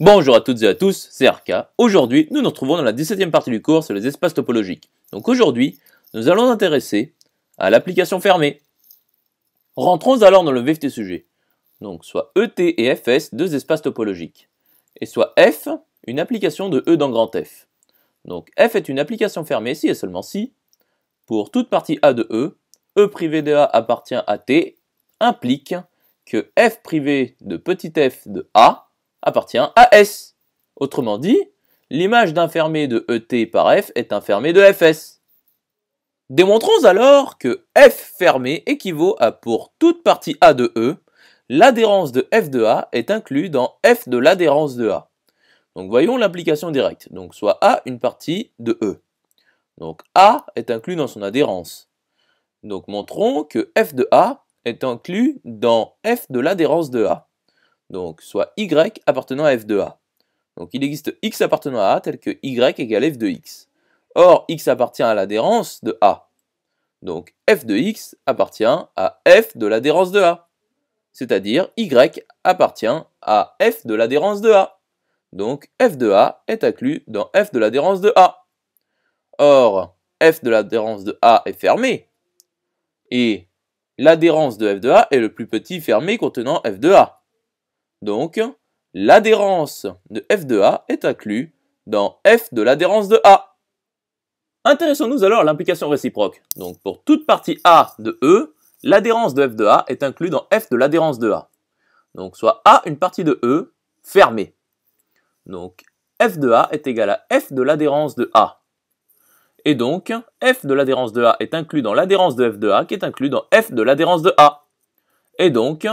Bonjour à toutes et à tous, c'est Arca. Aujourd'hui, nous nous retrouvons dans la 17e partie du cours sur les espaces topologiques. Donc aujourd'hui, nous allons nous intéresser à l'application fermée. Rentrons alors dans le VFT sujet. Donc soit e, ET et FS, deux espaces topologiques. Et soit F, une application de E dans grand F. Donc F est une application fermée si et seulement si, pour toute partie A de E, E privé de A appartient à T, implique que F privé de petit f de A appartient à S. Autrement dit, l'image d'un fermé de ET par F est un fermé de FS. Démontrons alors que F fermé équivaut à pour toute partie A de E, l'adhérence de F de A est inclue dans F de l'adhérence de A. Donc voyons l'implication directe. Donc soit A une partie de E. Donc A est inclus dans son adhérence. Donc montrons que F de A est inclus dans F de l'adhérence de A donc soit y appartenant à f de a. Donc il existe x appartenant à a tel que y égale f de x. Or, x appartient à l'adhérence de a. Donc f de x appartient à f de l'adhérence de a. C'est-à-dire y appartient à f de l'adhérence de a. Donc f de a est inclus dans f de l'adhérence de a. Or, f de l'adhérence de a est fermé. Et l'adhérence de f de a est le plus petit fermé contenant f de a. Donc, l'adhérence de f de a est inclue dans f de l'adhérence de a. Intéressons-nous alors à l'implication réciproque. Donc, pour toute partie a de e, l'adhérence de f de a est inclue dans f de l'adhérence de a. Donc, soit a une partie de e fermée. Donc, f de a est égal à f de l'adhérence de a. Et donc, f de l'adhérence de a est inclus dans l'adhérence de f de a qui est inclus dans f de l'adhérence de a. Et donc,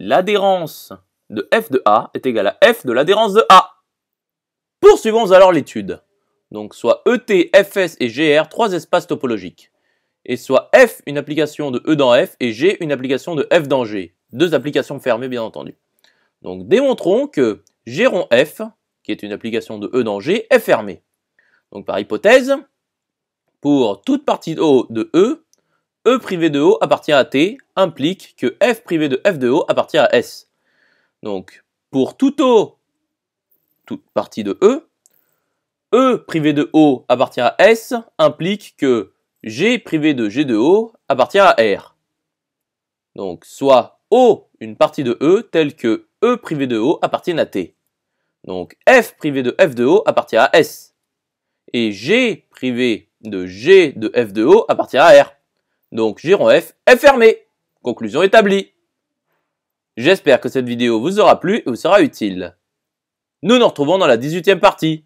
l'adhérence de f de a est égale à f de l'adhérence de a. Poursuivons alors l'étude. Donc soit e ET, FS et GR, trois espaces topologiques. Et soit F, une application de E dans F, et G, une application de F dans G. Deux applications fermées, bien entendu. Donc démontrons que G F, qui est une application de E dans G, est fermée. Donc par hypothèse, pour toute partie O de E, E privé de O appartient à T, implique que f privé de f de O appartient à S. Donc, pour tout O, toute partie de E, E privé de O appartient à S implique que G privé de G de O appartient à R. Donc, soit O, une partie de E, telle que E privé de O appartient à T. Donc, F privé de F de O appartient à S. Et G privé de G de F de O appartient à R. Donc, G F, F fermé. Conclusion établie. J'espère que cette vidéo vous aura plu et vous sera utile. Nous nous retrouvons dans la 18e partie.